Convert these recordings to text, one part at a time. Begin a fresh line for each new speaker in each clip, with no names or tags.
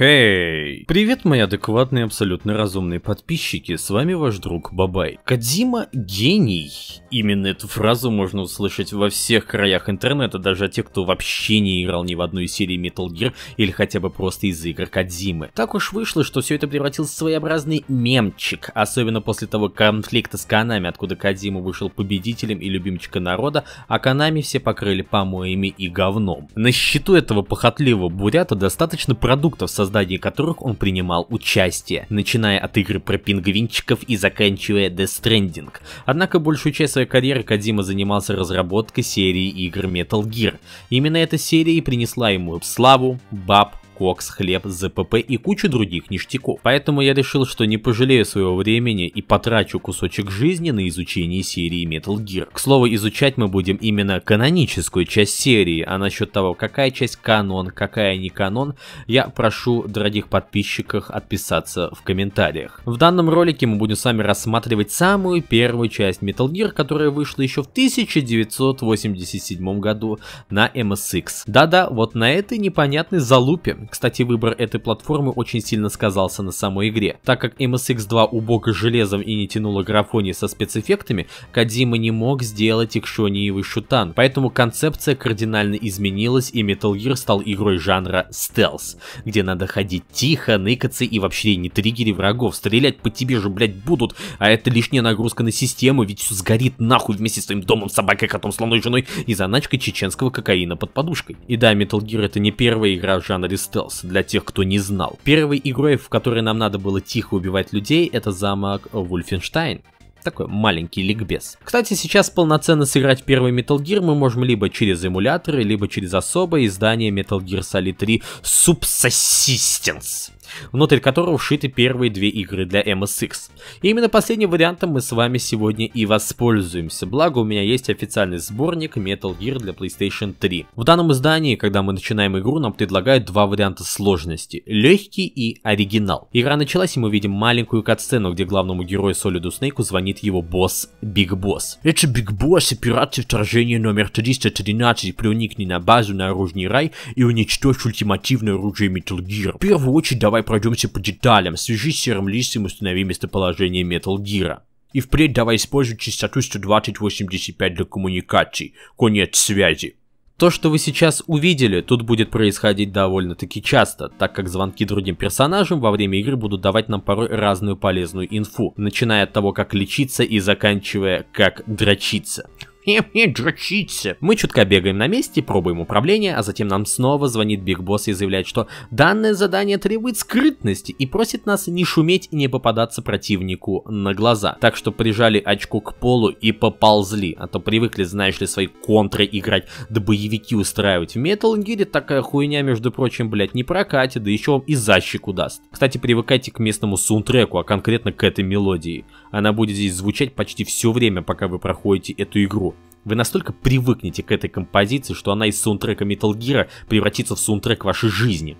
Хей! Hey! Привет, мои адекватные, абсолютно разумные подписчики, с вами ваш друг Бабай. Кадзима гений. Именно эту фразу можно услышать во всех краях интернета, даже те, кто вообще не играл ни в одной серии Metal Gear или хотя бы просто из игр Кадзимы. Так уж вышло, что все это превратилось в своеобразный мемчик, особенно после того конфликта с Канами, откуда Кадзима вышел победителем и любимчика народа, а Канами все покрыли помоями и говном. На счету этого похотливого бурята достаточно продуктов создания создании которых он принимал участие, начиная от игр про пингвинчиков и заканчивая Death Stranding. Однако большую часть своей карьеры Кадима занимался разработкой серии игр Metal Gear. Именно эта серия и принесла ему славу, баб, кокс, хлеб, ЗПП и кучу других ништяков. Поэтому я решил, что не пожалею своего времени и потрачу кусочек жизни на изучение серии Metal Gear. К слову, изучать мы будем именно каноническую часть серии, а насчет того, какая часть канон, какая не канон, я прошу дорогих подписчиков отписаться в комментариях. В данном ролике мы будем с вами рассматривать самую первую часть Metal Gear, которая вышла еще в 1987 году на MSX. Да-да, вот на этой непонятной залупе, кстати, выбор этой платформы очень сильно сказался на самой игре. Так как MSX2 убого железом и не тянула графони со спецэффектами, Кадима не мог сделать их шониевый шутан, поэтому концепция кардинально изменилась и Metal Gear стал игрой жанра стелс, где надо ходить тихо, ныкаться и вообще не триггери врагов, стрелять по тебе же, блять, будут, а это лишняя нагрузка на систему, ведь все сгорит нахуй вместе с твоим домом, собакой, котом, слоной, женой и заначкой чеченского кокаина под подушкой. И да, Metal Gear это не первая игра в жанре стелс, Cells, для тех, кто не знал. Первой игрой, в которой нам надо было тихо убивать людей, это замок Вульфенштайн. Такой маленький ликбез. Кстати, сейчас полноценно сыграть первый Metal Gear мы можем либо через эмуляторы, либо через особое издание Metal Gear Solid 3 Subsistence внутрь которого вшиты первые две игры для MSX. И именно последним вариантом мы с вами сегодня и воспользуемся, благо у меня есть официальный сборник Metal Gear для PlayStation 3. В данном издании, когда мы начинаем игру, нам предлагают два варианта сложности, легкий и оригинал. Игра началась, и мы видим маленькую катсцену, где главному герою Солиду Снейку звонит его босс Биг Босс. Это Биг Босс, операция вторжения номер 313, проникни на базу на оружный рай и уничтожь ультимативное оружие Metal Gear. В первую очередь давай Давай пройдемся по деталям, свяжись с серым листом и установи местоположение Metal Gear. И впредь давай используй частоту 12085 для коммуникаций. Конец связи. То, что вы сейчас увидели, тут будет происходить довольно-таки часто, так как звонки другим персонажам во время игры будут давать нам порой разную полезную инфу, начиная от того, как лечиться и заканчивая, как дрочиться. дрочиться. Мы чутка бегаем на месте, пробуем управление, а затем нам снова звонит Биг Босс и заявляет, что данное задание требует скрытности и просит нас не шуметь и не попадаться противнику на глаза. Так что прижали очко к полу и поползли, а то привыкли, знаешь ли, свои контры играть, да боевики устраивать. В Metal Gear такая хуйня, между прочим, блять, не прокатит, да еще вам и защику даст. Кстати, привыкайте к местному саундтреку, а конкретно к этой мелодии. Она будет здесь звучать почти все время, пока вы проходите эту игру. Вы настолько привыкнете к этой композиции, что она из саундтрека Metal Gear превратится в саундтрек вашей жизни.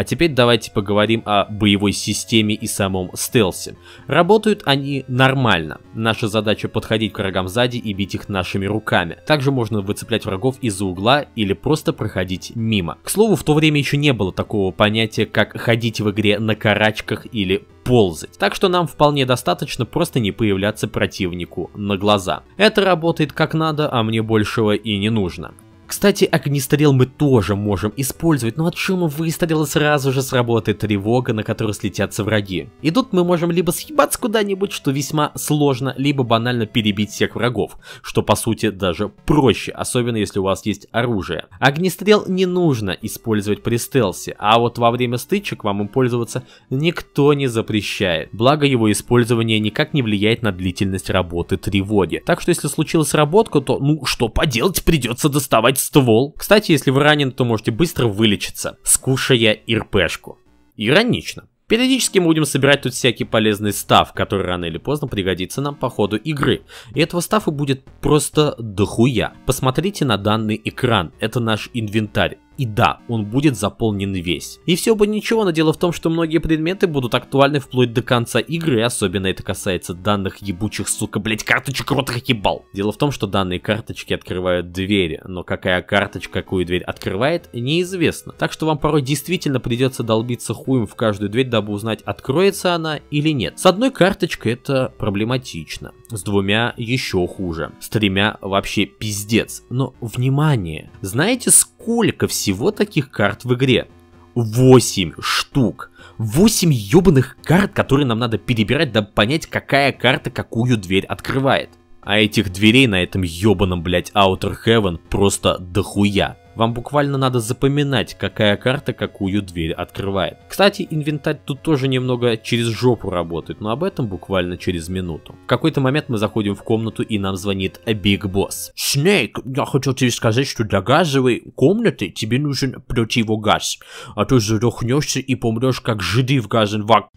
А теперь давайте поговорим о боевой системе и самом стелсе. Работают они нормально. Наша задача подходить к врагам сзади и бить их нашими руками. Также можно выцеплять врагов из-за угла или просто проходить мимо. К слову, в то время еще не было такого понятия, как ходить в игре на карачках или ползать. Так что нам вполне достаточно просто не появляться противнику на глаза. Это работает как надо, а мне большего и не нужно. Кстати, огнестрел мы тоже можем использовать, но от шума выстрела сразу же сработает тревога, на которую слетятся враги. И тут мы можем либо съебаться куда-нибудь, что весьма сложно, либо банально перебить всех врагов, что по сути даже проще, особенно если у вас есть оружие. Огнестрел не нужно использовать при стелсе, а вот во время стычек вам им пользоваться никто не запрещает. Благо его использование никак не влияет на длительность работы тревоги. Так что если случилась работка, то ну что поделать, придется доставать ствол. Кстати, если вы ранен, то можете быстро вылечиться, скушая ИРПшку. Иронично. Периодически мы будем собирать тут всякий полезный став, который рано или поздно пригодится нам по ходу игры. И этого стафа будет просто дохуя. Посмотрите на данный экран, это наш инвентарь и да, он будет заполнен весь. И все бы ничего, но дело в том, что многие предметы будут актуальны вплоть до конца игры, особенно это касается данных ебучих, сука, блять, карточек рот ебал. Дело в том, что данные карточки открывают двери, но какая карточка какую дверь открывает, неизвестно. Так что вам порой действительно придется долбиться хуем в каждую дверь, дабы узнать, откроется она или нет. С одной карточкой это проблематично, с двумя еще хуже, с тремя вообще пиздец. Но, внимание, знаете, сколько сколько всего таких карт в игре? 8 штук. 8 ёбаных карт, которые нам надо перебирать, дабы понять, какая карта какую дверь открывает. А этих дверей на этом ёбаном, блять, Outer Heaven просто дохуя. Вам буквально надо запоминать, какая карта какую дверь открывает. Кстати, инвентарь тут тоже немного через жопу работает, но об этом буквально через минуту. В какой-то момент мы заходим в комнату и нам звонит Биг Босс. Снейк, я хотел тебе сказать, что для газовой комнаты тебе нужен противогаз, а то задохнешься и помрешь как жиды в газен вак.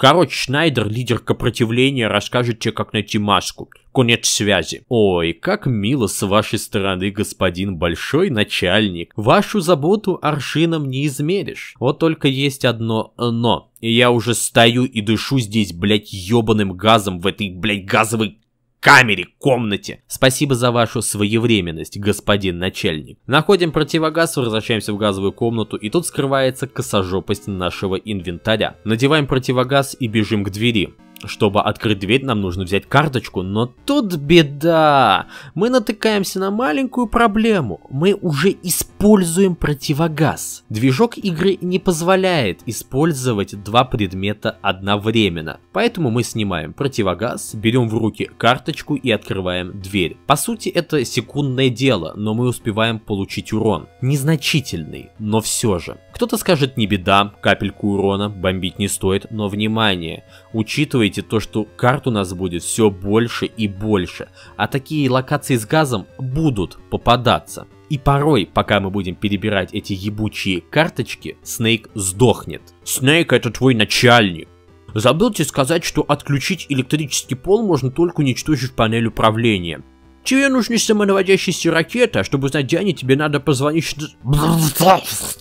Короче, Шнайдер, лидер сопротивления, расскажет тебе, как найти маску. Конец связи. Ой, как мило с вашей стороны, господин большой начальник. Вашу заботу аршином не измеришь. Вот только есть одно «но». я уже стою и дышу здесь, блядь, ебаным газом в этой, блядь, газовой камере, комнате. Спасибо за вашу своевременность, господин начальник. Находим противогаз, возвращаемся в газовую комнату, и тут скрывается косожопость нашего инвентаря. Надеваем противогаз и бежим к двери. Чтобы открыть дверь, нам нужно взять карточку, но тут беда. Мы натыкаемся на маленькую проблему. Мы уже используем противогаз. Движок игры не позволяет использовать два предмета одновременно. Поэтому мы снимаем противогаз, берем в руки карточку и открываем дверь. По сути, это секундное дело, но мы успеваем получить урон. Незначительный, но все же. Кто-то скажет, не беда, капельку урона бомбить не стоит, но внимание, учитывайте то, что карт у нас будет все больше и больше, а такие локации с газом будут попадаться. И порой, пока мы будем перебирать эти ебучие карточки, Снейк сдохнет. Снейк это твой начальник. Забыл тебе сказать, что отключить электрический пол можно только уничтожив панель управления. Тебе нужны самонаводящиеся ракеты, а чтобы узнать где тебе надо позвонить...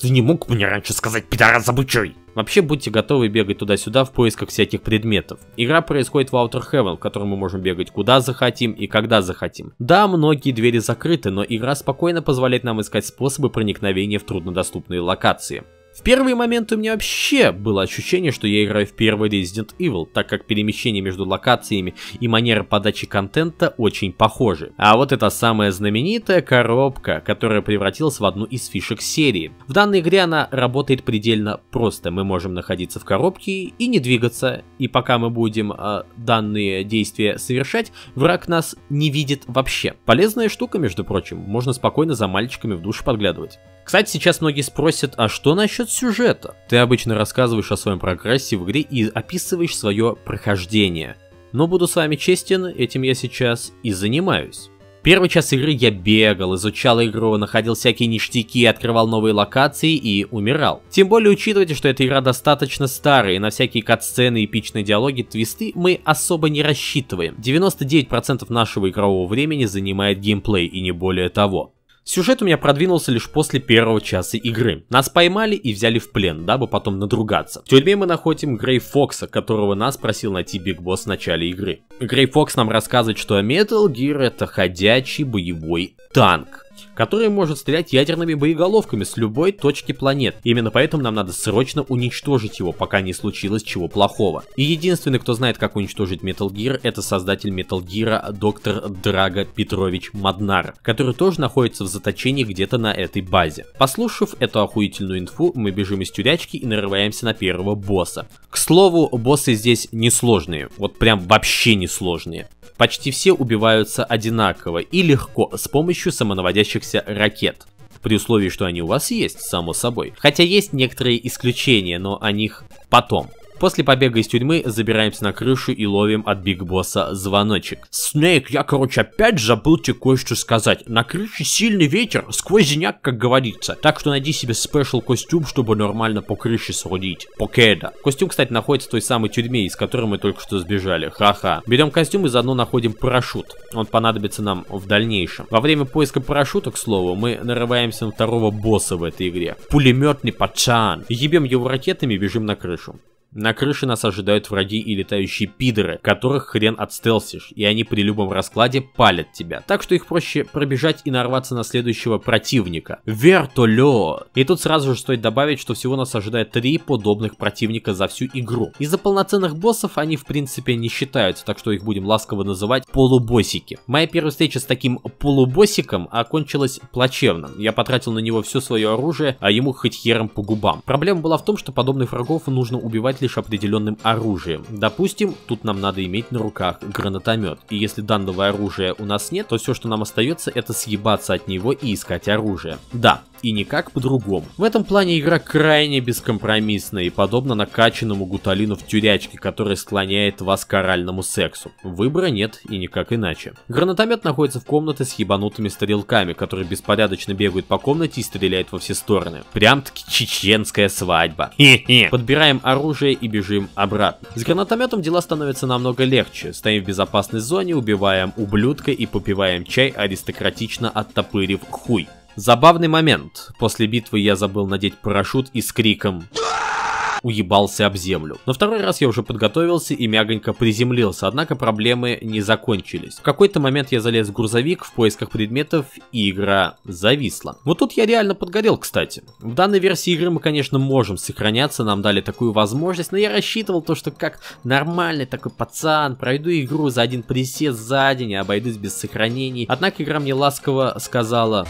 Ты не мог мне раньше сказать, пидорас забучой? Вообще будьте готовы бегать туда-сюда в поисках всяких предметов. Игра происходит в Outer Heaven, в котором мы можем бегать куда захотим и когда захотим. Да, многие двери закрыты, но игра спокойно позволяет нам искать способы проникновения в труднодоступные локации. В первые моменты у меня вообще было ощущение, что я играю в первый Resident Evil, так как перемещение между локациями и манера подачи контента очень похожи. А вот это самая знаменитая коробка, которая превратилась в одну из фишек серии. В данной игре она работает предельно просто. Мы можем находиться в коробке и не двигаться, и пока мы будем э, данные действия совершать, враг нас не видит вообще. Полезная штука, между прочим, можно спокойно за мальчиками в душе подглядывать. Кстати, сейчас многие спросят, а что насчет от сюжета. Ты обычно рассказываешь о своем прогрессе в игре и описываешь свое прохождение. Но буду с вами честен, этим я сейчас и занимаюсь. Первый час игры я бегал, изучал игру, находил всякие ништяки, открывал новые локации и умирал. Тем более учитывайте, что эта игра достаточно старая, и на всякие катсцены, эпичные диалоги, твисты мы особо не рассчитываем. 99% нашего игрового времени занимает геймплей и не более того. Сюжет у меня продвинулся лишь после первого часа игры. Нас поймали и взяли в плен, дабы потом надругаться. В тюрьме мы находим Грей Фокса, которого нас просил найти Биг Босс в начале игры. Грей Фокс нам рассказывает, что Metal Gear это ходячий боевой танк который может стрелять ядерными боеголовками с любой точки планет. Именно поэтому нам надо срочно уничтожить его, пока не случилось чего плохого. И единственный, кто знает, как уничтожить Metal Gear, это создатель Metal Gear доктор Драго Петрович Маднар, который тоже находится в заточении где-то на этой базе. Послушав эту охуительную инфу, мы бежим из тюрячки и нарываемся на первого босса. К слову, боссы здесь несложные, вот прям вообще несложные. Почти все убиваются одинаково и легко с помощью самонаводящих садящихся ракет. При условии, что они у вас есть, само собой. Хотя есть некоторые исключения, но о них потом. После побега из тюрьмы забираемся на крышу и ловим от Биг Босса звоночек. Снейк, я, короче, опять забыл тебе кое-что сказать. На крыше сильный ветер, сквозняк, как говорится. Так что найди себе спешл костюм, чтобы нормально по крыше срудить. Покеда. Костюм, кстати, находится в той самой тюрьме, из которой мы только что сбежали. Ха-ха. Берем костюм и заодно находим парашют. Он понадобится нам в дальнейшем. Во время поиска парашюта, к слову, мы нарываемся на второго босса в этой игре. Пулеметный пацан. Ебем его ракетами и бежим на крышу. На крыше нас ожидают враги и летающие пидоры, которых хрен отстелсишь, и они при любом раскладе палят тебя. Так что их проще пробежать и нарваться на следующего противника. Вертолет! И тут сразу же стоит добавить, что всего нас ожидает три подобных противника за всю игру. Из-за полноценных боссов они в принципе не считаются, так что их будем ласково называть полубосики. Моя первая встреча с таким полубосиком окончилась плачевно. Я потратил на него все свое оружие, а ему хоть хером по губам. Проблема была в том, что подобных врагов нужно убивать обладать лишь определенным оружием. Допустим, тут нам надо иметь на руках гранатомет. И если данного оружия у нас нет, то все, что нам остается, это съебаться от него и искать оружие. Да, и никак по-другому. В этом плане игра крайне бескомпромиссная и подобна накачанному гуталину в тюрячке, который склоняет вас к оральному сексу. Выбора нет и никак иначе. Гранатомет находится в комнате с ебанутыми стрелками, которые беспорядочно бегают по комнате и стреляют во все стороны. Прям-таки чеченская свадьба. Подбираем оружие и бежим обратно. С гранатометом дела становятся намного легче. Стоим в безопасной зоне, убиваем ублюдка и попиваем чай, аристократично оттопырив хуй. Забавный момент. После битвы я забыл надеть парашют и с криком уебался об землю. Но второй раз я уже подготовился и мягонько приземлился, однако проблемы не закончились. В какой-то момент я залез в грузовик в поисках предметов, и игра зависла. Вот тут я реально подгорел, кстати. В данной версии игры мы, конечно, можем сохраняться, нам дали такую возможность, но я рассчитывал то, что как нормальный такой пацан, пройду игру за один присед за день и обойдусь без сохранений. Однако игра мне ласково сказала...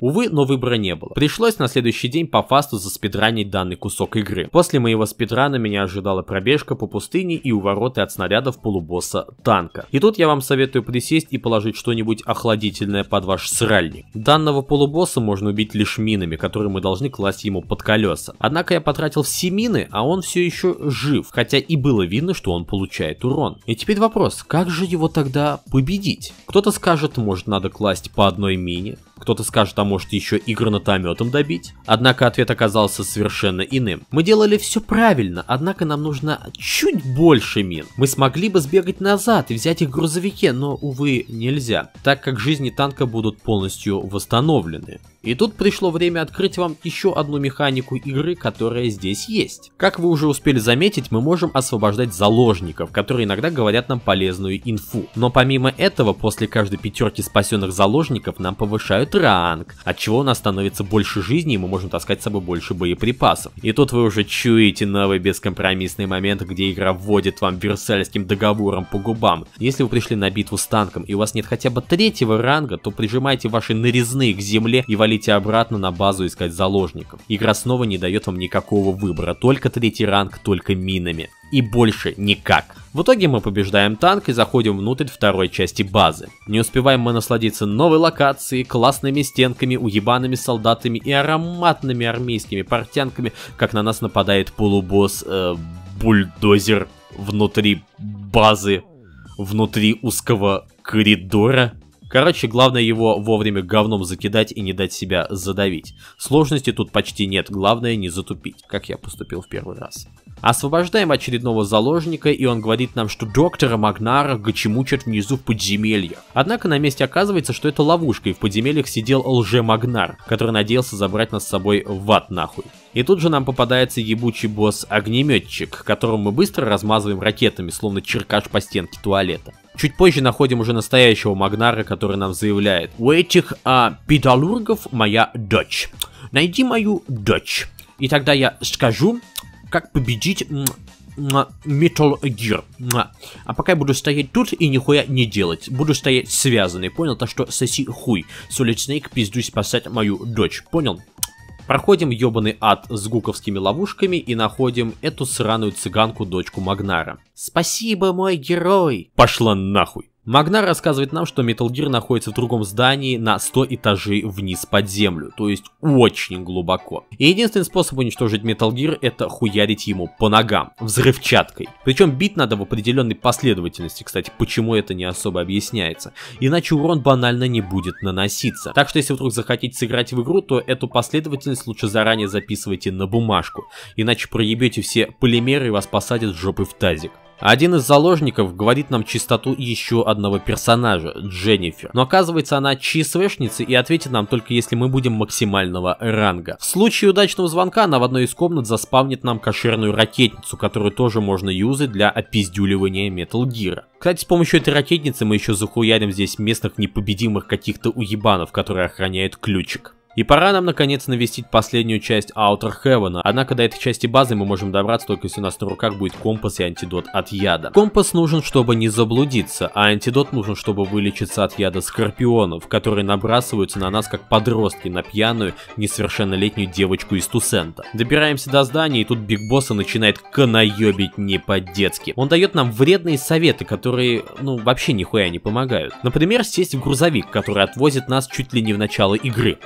Увы, но выбора не было. Пришлось на следующий день по фасту заспидранить данный кусок игры. После моего спидрана меня ожидала пробежка по пустыне и увороты от снарядов полубосса танка. И тут я вам советую присесть и положить что-нибудь охладительное под ваш сральник. Данного полубосса можно убить лишь минами, которые мы должны класть ему под колеса. Однако я потратил все мины, а он все еще жив, хотя и было видно, что он получает урон. И теперь вопрос, как же его тогда победить? Кто-то скажет, может надо класть по одной мине, кто-то скажет, а может еще и гранатометом добить? Однако ответ оказался совершенно иным. Мы делали все правильно, однако нам нужно чуть больше мин. Мы смогли бы сбегать назад и взять их в грузовике, но, увы, нельзя, так как жизни танка будут полностью восстановлены. И тут пришло время открыть вам еще одну механику игры, которая здесь есть. Как вы уже успели заметить, мы можем освобождать заложников, которые иногда говорят нам полезную инфу. Но помимо этого, после каждой пятерки спасенных заложников нам повышают ранг, от чего у нас становится больше жизни и мы можем таскать с собой больше боеприпасов. И тут вы уже чуете новый бескомпромиссный момент, где игра вводит вам Версальским договором по губам. Если вы пришли на битву с танком и у вас нет хотя бы третьего ранга, то прижимайте ваши нарезные к земле и валите идти обратно на базу искать заложников. Игра снова не дает вам никакого выбора, только третий ранг, только минами. И больше никак. В итоге мы побеждаем танк и заходим внутрь второй части базы. Не успеваем мы насладиться новой локацией, классными стенками, уебанными солдатами и ароматными армейскими портянками, как на нас нападает полубосс э, бульдозер внутри базы, внутри узкого коридора. Короче, главное его вовремя говном закидать и не дать себя задавить. Сложности тут почти нет, главное не затупить, как я поступил в первый раз. Освобождаем очередного заложника, и он говорит нам, что доктора Магнара гочемучат внизу в подземелье. Однако на месте оказывается, что это ловушка, и в подземельях сидел лже-Магнар, который надеялся забрать нас с собой в ад нахуй. И тут же нам попадается ебучий босс-огнеметчик, которому мы быстро размазываем ракетами, словно черкаш по стенке туалета. Чуть позже находим уже настоящего Магнара, который нам заявляет. У этих а, педалургов моя дочь. Найди мою дочь. И тогда я скажу, как победить Metal Gear. А пока я буду стоять тут и нихуя не делать. Буду стоять связанный, понял? Так что соси хуй. Солид Снейк, пиздуй спасать мою дочь, понял? Проходим ебаный ад с гуковскими ловушками и находим эту сраную цыганку-дочку Магнара. «Спасибо, мой герой!» «Пошла нахуй!» Магнар рассказывает нам, что Metal Gear находится в другом здании на 100 этажей вниз под землю, то есть очень глубоко. И единственный способ уничтожить Metal Gear это хуярить ему по ногам, взрывчаткой. Причем бить надо в определенной последовательности, кстати, почему это не особо объясняется. Иначе урон банально не будет наноситься. Так что если вдруг захотите сыграть в игру, то эту последовательность лучше заранее записывайте на бумажку, иначе проебете все полимеры и вас посадят жопы в тазик. Один из заложников говорит нам чистоту еще одного персонажа, Дженнифер. Но оказывается она ЧСВшница и ответит нам только если мы будем максимального ранга. В случае удачного звонка она в одной из комнат заспавнит нам кошерную ракетницу, которую тоже можно юзать для опиздюливания Metal Gear. Кстати, с помощью этой ракетницы мы еще захуярим здесь местных непобедимых каких-то уебанов, которые охраняют ключик. И пора нам наконец навестить последнюю часть Outer Heaven, однако до этой части базы мы можем добраться только если у нас на руках будет компас и антидот от яда. Компас нужен, чтобы не заблудиться, а антидот нужен, чтобы вылечиться от яда скорпионов, которые набрасываются на нас как подростки на пьяную, несовершеннолетнюю девочку из Тусента. Добираемся до здания, и тут Биг Босса начинает канаебить не по-детски. Он дает нам вредные советы, которые, ну, вообще нихуя не помогают. Например, сесть в грузовик, который отвозит нас чуть ли не в начало игры.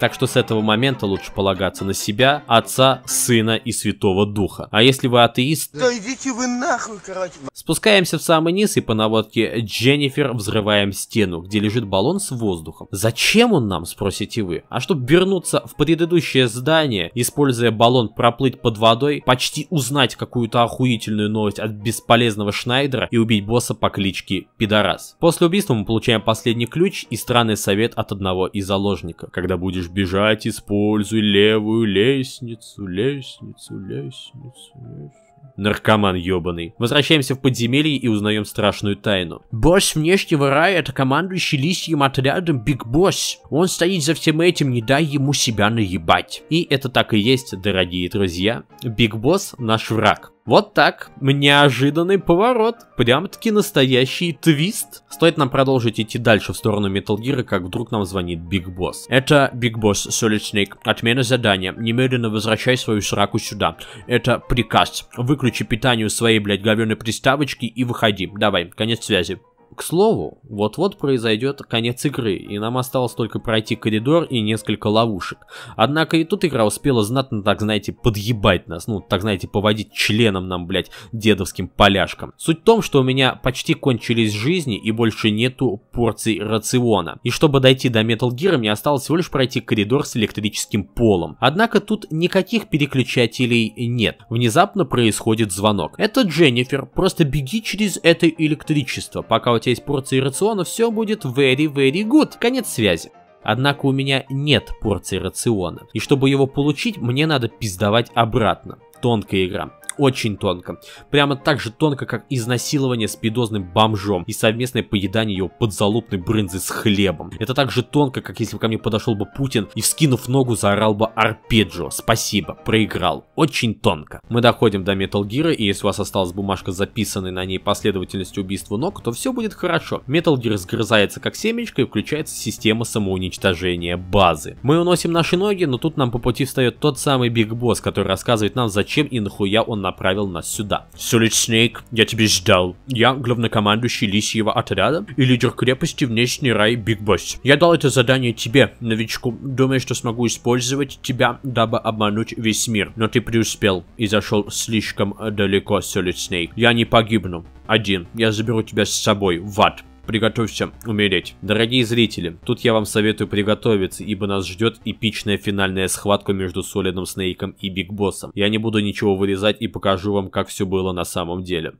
Так что с этого момента лучше полагаться на себя, Отца, Сына и Святого Духа. А если вы атеист... Да идите вы нахуй, короче. Спускаемся в самый низ и по наводке Дженнифер взрываем стену, где лежит баллон с воздухом. Зачем он нам, спросите вы? А чтобы вернуться в предыдущее здание, используя баллон проплыть под водой, почти узнать какую-то охуительную новость от бесполезного Шнайдера и убить босса по кличке Пидорас. После убийства мы получаем последний ключ и странный совет от одного из заложников. Когда будешь Хочешь бежать, используй левую лестницу, лестницу, лестницу, лестницу. Наркоман ебаный. Возвращаемся в подземелье и узнаем страшную тайну. Босс внешнего рая — это командующий лисьим отрядом Биг Босс. Он стоит за всем этим, не дай ему себя наебать. И это так и есть, дорогие друзья. Биг Босс — наш враг. Вот так, неожиданный поворот, прям-таки настоящий твист. Стоит нам продолжить идти дальше в сторону Metal Gear, как вдруг нам звонит Биг Босс. Это Биг Босс, Solid Snake, отмена задания, немедленно возвращай свою сраку сюда. Это приказ, выключи питание у своей, блядь, говёной приставочки и выходи. Давай, конец связи. К слову, вот-вот произойдет конец игры, и нам осталось только пройти коридор и несколько ловушек. Однако и тут игра успела знатно, так знаете, подъебать нас, ну, так знаете, поводить членом нам, блядь, дедовским поляшкам. Суть в том, что у меня почти кончились жизни и больше нету порций рациона. И чтобы дойти до Metal Gear, мне осталось всего лишь пройти коридор с электрическим полом. Однако тут никаких переключателей нет. Внезапно происходит звонок. Это Дженнифер, просто беги через это электричество, пока у тебя есть порции рациона, все будет very very good. Конец связи. Однако у меня нет порции рациона. И чтобы его получить, мне надо пиздовать обратно. Тонкая игра. Очень тонко. Прямо так же тонко, как изнасилование спидозным бомжом и совместное поедание его подзалупной брынзы с хлебом. Это так же тонко, как если бы ко мне подошел бы Путин и, вскинув ногу, заорал бы арпеджио. Спасибо, проиграл. Очень тонко. Мы доходим до Metal Gear, и если у вас осталась бумажка записанная на ней последовательностью убийства ног, то все будет хорошо. Metal Gear сгрызается как семечко и включается система самоуничтожения базы. Мы уносим наши ноги, но тут нам по пути встает тот самый Биг Босс, который рассказывает нам, зачем и нахуя он направил нас сюда. Солид Снейк, я тебя ждал. Я главнокомандующий лисьего отряда и лидер крепости Внешний рай Биг Босс. Я дал это задание тебе, новичку, думая, что смогу использовать тебя, дабы обмануть весь мир. Но ты преуспел и зашел слишком далеко, Солид Снейк. Я не погибну. Один. Я заберу тебя с собой в ад приготовься умереть. Дорогие зрители, тут я вам советую приготовиться, ибо нас ждет эпичная финальная схватка между Солидом Снейком и Биг Боссом. Я не буду ничего вырезать и покажу вам, как все было на самом деле.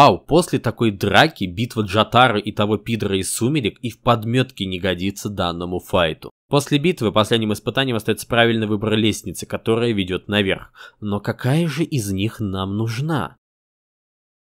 Вау, после такой драки битва Джатары и того пидора из сумерек и в подметке не годится данному файту. После битвы последним испытанием остается правильно выбор лестницы, которая ведет наверх. Но какая же из них нам нужна?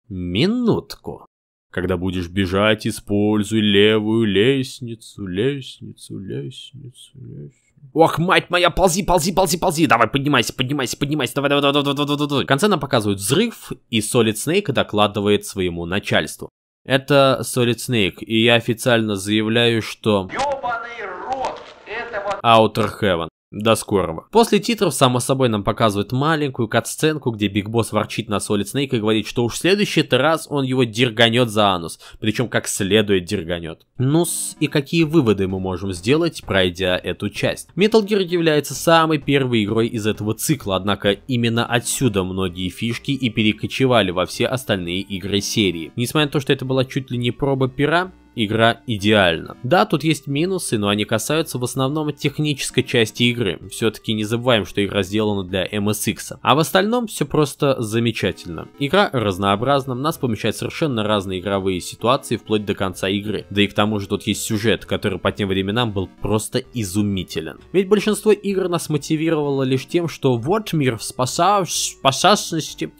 Минутку. Когда будешь бежать, используй левую лестницу, лестницу, лестницу, лестницу. Ох, мать моя, ползи, ползи, ползи, ползи. Давай, поднимайся, поднимайся, поднимайся. Давай, давай, давай, давай, давай, давай. В конце нам показывают взрыв, и Солид Снейк докладывает своему начальству. Это Солид Снейк, и я официально заявляю, что... Ёбаный рот этого... Outer Heaven. До скорого. После титров, само собой, нам показывают маленькую кат-сценку, где Биг Босс ворчит на Солид Снейка и говорит, что уж в следующий раз он его дерганет за анус, причем как следует дерганет. ну и какие выводы мы можем сделать, пройдя эту часть? Metal Gear является самой первой игрой из этого цикла, однако именно отсюда многие фишки и перекочевали во все остальные игры серии. Несмотря на то, что это была чуть ли не проба пера, игра идеальна. Да, тут есть минусы, но они касаются в основном технической части игры. Все-таки не забываем, что игра сделана для MSX. А в остальном все просто замечательно. Игра разнообразна, нас помещает совершенно разные игровые ситуации вплоть до конца игры. Да и к тому же тут есть сюжет, который по тем временам был просто изумителен. Ведь большинство игр нас мотивировало лишь тем, что вот мир, в спасай, спасасности,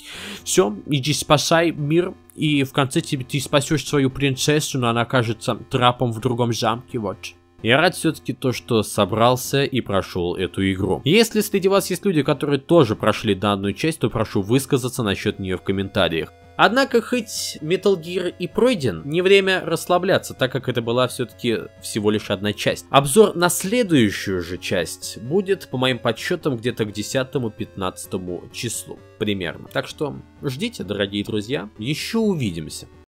все, иди спасай мир, и в конце тебе ты спасешь свою принцессу, но она окажется трапом в другом замке, вот. Я рад все-таки то, что собрался и прошел эту игру. Если среди вас есть люди, которые тоже прошли данную часть, то прошу высказаться насчет нее в комментариях. Однако, хоть Metal Gear и пройден, не время расслабляться, так как это была все-таки всего лишь одна часть. Обзор на следующую же часть будет, по моим подсчетам, где-то к 10-15 числу примерно. Так что ждите, дорогие друзья, еще увидимся.